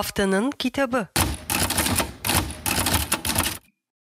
haftanın kitabı.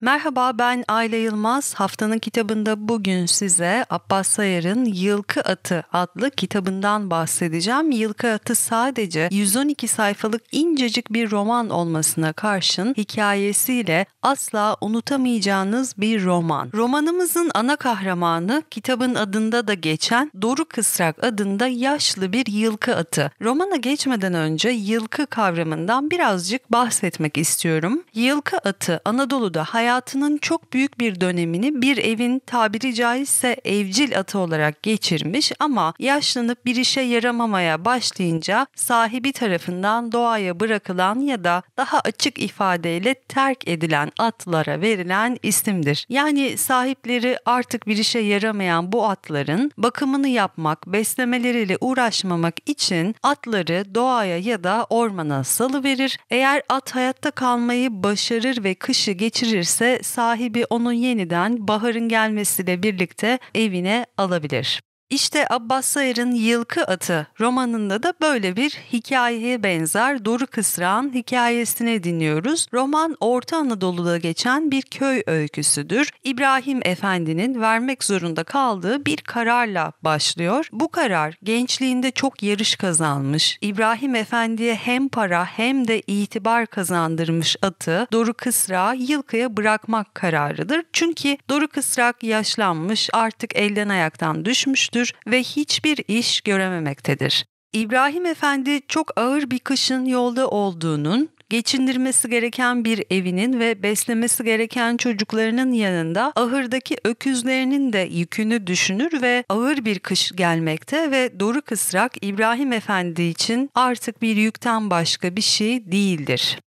Merhaba ben Ayla Yılmaz. Haftanın kitabında bugün size Abbas Sayar'ın Yılkı Atı adlı kitabından bahsedeceğim. Yılkı Atı sadece 112 sayfalık incecik bir roman olmasına karşın hikayesiyle asla unutamayacağınız bir roman. Romanımızın ana kahramanı kitabın adında da geçen Doruk Kısrak adında yaşlı bir yılkı atı. Romana geçmeden önce yılkı kavramından birazcık bahsetmek istiyorum. Yılkı atı Anadolu'da hayat hayatının çok büyük bir dönemini bir evin tabiri caizse evcil atı olarak geçirmiş ama yaşlanıp bir işe yaramamaya başlayınca sahibi tarafından doğaya bırakılan ya da daha açık ifadeyle terk edilen atlara verilen isimdir. Yani sahipleri artık bir işe yaramayan bu atların bakımını yapmak, beslemeleriyle uğraşmamak için atları doğaya ya da ormana salıverir. Eğer at hayatta kalmayı başarır ve kışı geçirirse ise sahibi onu yeniden baharın gelmesiyle birlikte evine alabilir. İşte Abbas Sayır'ın Yılkı Atı romanında da böyle bir hikayeye benzer Doru Kısra'nın hikayesini dinliyoruz. Roman Orta Anadolu'da geçen bir köy öyküsüdür. İbrahim Efendi'nin vermek zorunda kaldığı bir kararla başlıyor. Bu karar gençliğinde çok yarış kazanmış. İbrahim Efendi'ye hem para hem de itibar kazandırmış atı Doru Kısra Yılkı'ya bırakmak kararıdır. Çünkü Doru Kısrak yaşlanmış artık elden ayaktan düşmüştür üzülmüştür ve hiçbir iş görememektedir. İbrahim Efendi çok ağır bir kışın yolda olduğunun, geçindirmesi gereken bir evinin ve beslemesi gereken çocuklarının yanında ahırdaki öküzlerinin de yükünü düşünür ve ağır bir kış gelmekte ve doğru kısrak İbrahim Efendi için artık bir yükten başka bir şey değildir.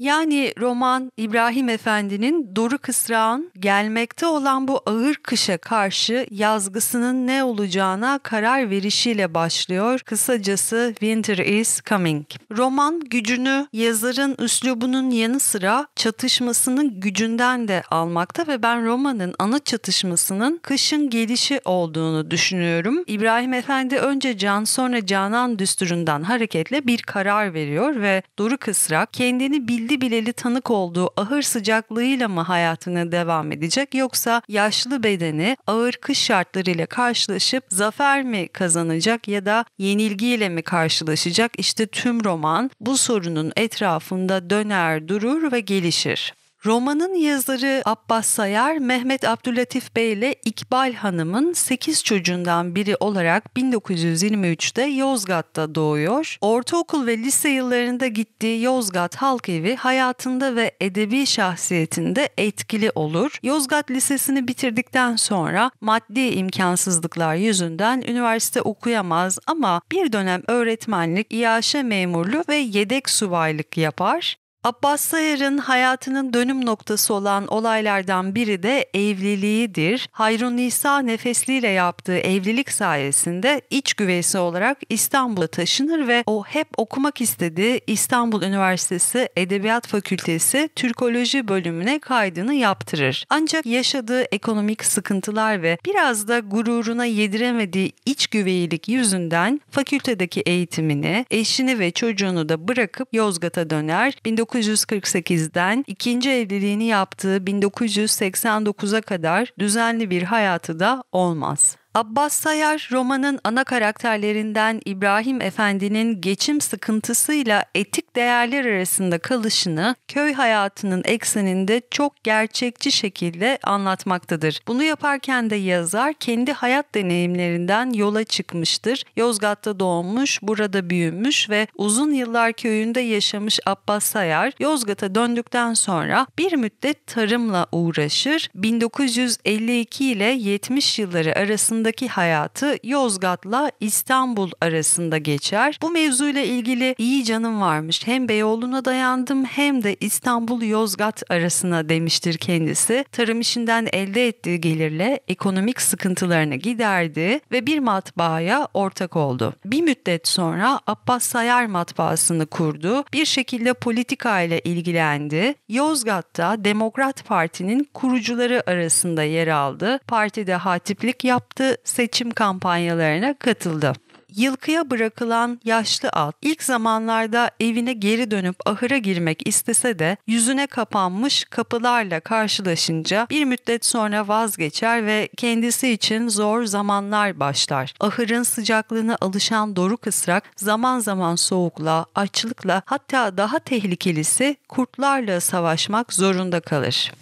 Yani roman İbrahim Efendi'nin Doruk kısrağın gelmekte olan bu ağır kışa karşı yazgısının ne olacağına karar verişiyle başlıyor. Kısacası Winter is Coming. Roman gücünü yazarın üslubunun yanı sıra çatışmasının gücünden de almakta ve ben romanın ana çatışmasının kışın gelişi olduğunu düşünüyorum. İbrahim Efendi önce Can sonra Canan düsturundan hareketle bir karar veriyor ve Doruk Isra kendini bildi bildi bileli tanık olduğu ahır sıcaklığıyla mı hayatına devam edecek yoksa yaşlı bedeni ağır kış şartlarıyla karşılaşıp zafer mi kazanacak ya da yenilgiyle mi karşılaşacak? işte tüm roman bu sorunun etrafında döner durur ve gelişir. Romanın yazarı Abbas Sayar, Mehmet Abdülatif Bey ile İkbal Hanım'ın 8 çocuğundan biri olarak 1923'te Yozgat'ta doğuyor. Ortaokul ve lise yıllarında gittiği Yozgat Halk Evi hayatında ve edebi şahsiyetinde etkili olur. Yozgat Lisesi'ni bitirdikten sonra maddi imkansızlıklar yüzünden üniversite okuyamaz ama bir dönem öğretmenlik, iaşe memurluğu ve yedek subaylık yapar. Abbas Sayar'ın hayatının dönüm noktası olan olaylardan biri de evliliğidir. Hayrun Nisa Nefesli ile yaptığı evlilik sayesinde iç güveysi olarak İstanbul'a taşınır ve o hep okumak istediği İstanbul Üniversitesi Edebiyat Fakültesi Türkoloji bölümüne kaydını yaptırır. Ancak yaşadığı ekonomik sıkıntılar ve biraz da gururuna yediremediği iç güveylik yüzünden fakültedeki eğitimini, eşini ve çocuğunu da bırakıp Yozgat'a döner. 19 1948'den ikinci evliliğini yaptığı 1989'a kadar düzenli bir hayatı da olmaz. Abbas Sayar romanın ana karakterlerinden İbrahim Efendi'nin geçim sıkıntısıyla etik değerler arasında kalışını köy hayatının ekseninde çok gerçekçi şekilde anlatmaktadır. Bunu yaparken de yazar kendi hayat deneyimlerinden yola çıkmıştır. Yozgat'ta doğmuş, burada büyümüş ve uzun yıllar köyünde yaşamış Abbas Sayar, Yozgat'a döndükten sonra bir müddet tarımla uğraşır. 1952 ile 70 yılları arasındaki hayatı Yozgat'la İstanbul arasında geçer. Bu mevzuyla ilgili iyi canım varmış hem Beyoğlu'na dayandım hem de İstanbul-Yozgat arasına demiştir kendisi. Tarım işinden elde ettiği gelirle ekonomik sıkıntılarını giderdi ve bir matbaaya ortak oldu. Bir müddet sonra Abbas Sayar matbaasını kurdu. Bir şekilde politika ile ilgilendi. Yozgat'ta Demokrat Parti'nin kurucuları arasında yer aldı. Partide hatiplik yaptı, seçim kampanyalarına katıldı yılkıya bırakılan yaşlı at ilk zamanlarda evine geri dönüp ahıra girmek istese de yüzüne kapanmış kapılarla karşılaşınca bir müddet sonra vazgeçer ve kendisi için zor zamanlar başlar. Ahırın sıcaklığına alışan doruk ısrak zaman zaman soğukla, açlıkla hatta daha tehlikelisi kurtlarla savaşmak zorunda kalır.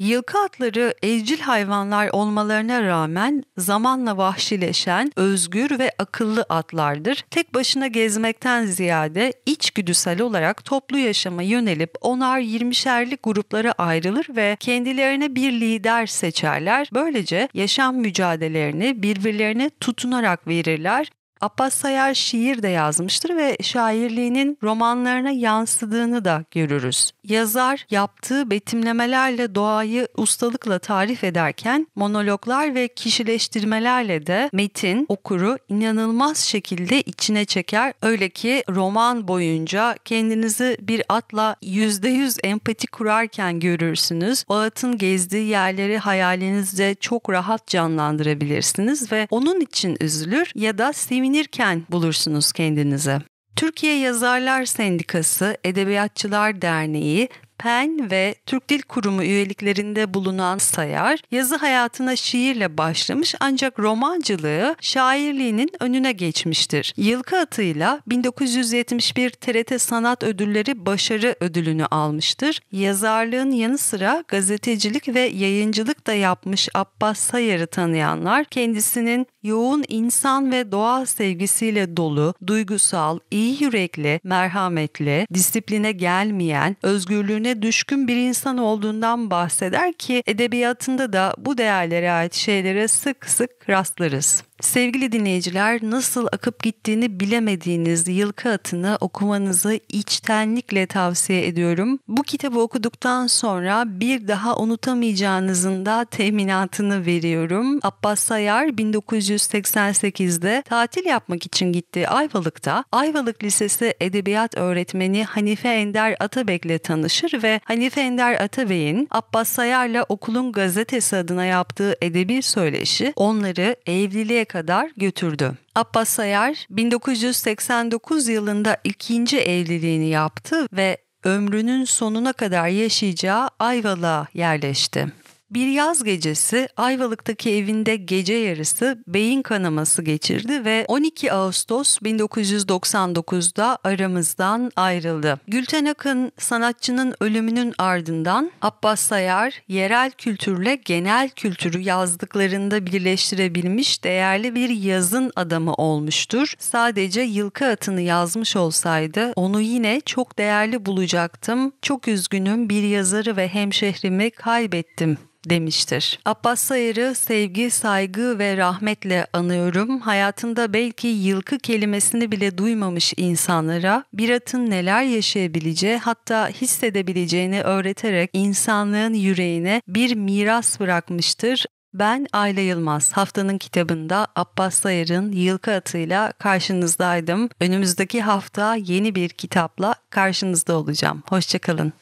Yılkı atları evcil hayvanlar olmalarına rağmen zamanla vahşileşen, özgür ve akıllı atlardır. Tek başına gezmekten ziyade içgüdüsel olarak toplu yaşama yönelip onar yirmişerlik gruplara ayrılır ve kendilerine bir lider seçerler. Böylece yaşam mücadelelerini birbirlerine tutunarak verirler. Abbas Sayar şiir de yazmıştır ve şairliğinin romanlarına yansıdığını da görürüz. Yazar yaptığı betimlemelerle doğayı ustalıkla tarif ederken monologlar ve kişileştirmelerle de metin okuru inanılmaz şekilde içine çeker. Öyle ki roman boyunca kendinizi bir atla %100 empati kurarken görürsünüz. O atın gezdiği yerleri hayalinizde çok rahat canlandırabilirsiniz ve onun için üzülür ya da sevin sevinirken bulursunuz kendinizi. Türkiye Yazarlar Sendikası, Edebiyatçılar Derneği, Pen ve Türk Dil Kurumu üyeliklerinde bulunan Sayar, yazı hayatına şiirle başlamış ancak romancılığı şairliğinin önüne geçmiştir. Yılkı atıyla 1971 TRT Sanat Ödülleri Başarı Ödülünü almıştır. Yazarlığın yanı sıra gazetecilik ve yayıncılık da yapmış Abbas Sayar'ı tanıyanlar kendisinin yoğun insan ve doğal sevgisiyle dolu, duygusal, iyi yürekli, merhametli, disipline gelmeyen, özgürlüğüne değerlerine düşkün bir insan olduğundan bahseder ki edebiyatında da bu değerlere ait şeylere sık sık rastlarız. Sevgili dinleyiciler, nasıl akıp gittiğini bilemediğiniz Yılkı Atı'nı okumanızı içtenlikle tavsiye ediyorum. Bu kitabı okuduktan sonra bir daha unutamayacağınızın da teminatını veriyorum. Abbas Sayar 1988'de tatil yapmak için gitti Ayvalık'ta. Ayvalık Lisesi Edebiyat Öğretmeni Hanife Ender Atabek'le tanışır ve Hanife Ender Atabek'in Abbas Sayar'la okulun gazetesi adına yaptığı edebi söyleşi onları evliliğe kadar götürdü. Abbas Sayar 1989 yılında ikinci evliliğini yaptı ve ömrünün sonuna kadar yaşayacağı Ayvalık'a yerleşti. Bir yaz gecesi Ayvalık'taki evinde gece yarısı beyin kanaması geçirdi ve 12 Ağustos 1999'da aramızdan ayrıldı. Gülten Akın sanatçının ölümünün ardından Abbas Sayar yerel kültürle genel kültürü yazdıklarında birleştirebilmiş değerli bir yazın adamı olmuştur. Sadece Yılkı Atı'nı yazmış olsaydı onu yine çok değerli bulacaktım. Çok üzgünüm bir yazarı ve hemşehrimi kaybettim demiştir. Abbas Sayırı sevgi, saygı ve rahmetle anıyorum. Hayatında belki yılkı kelimesini bile duymamış insanlara bir atın neler yaşayabileceği hatta hissedebileceğini öğreterek insanlığın yüreğine bir miras bırakmıştır. Ben Ayla Yılmaz. Haftanın kitabında Abbas Sayırın Yılkı Atı'yla karşınızdaydım. Önümüzdeki hafta yeni bir kitapla karşınızda olacağım. Hoşçakalın.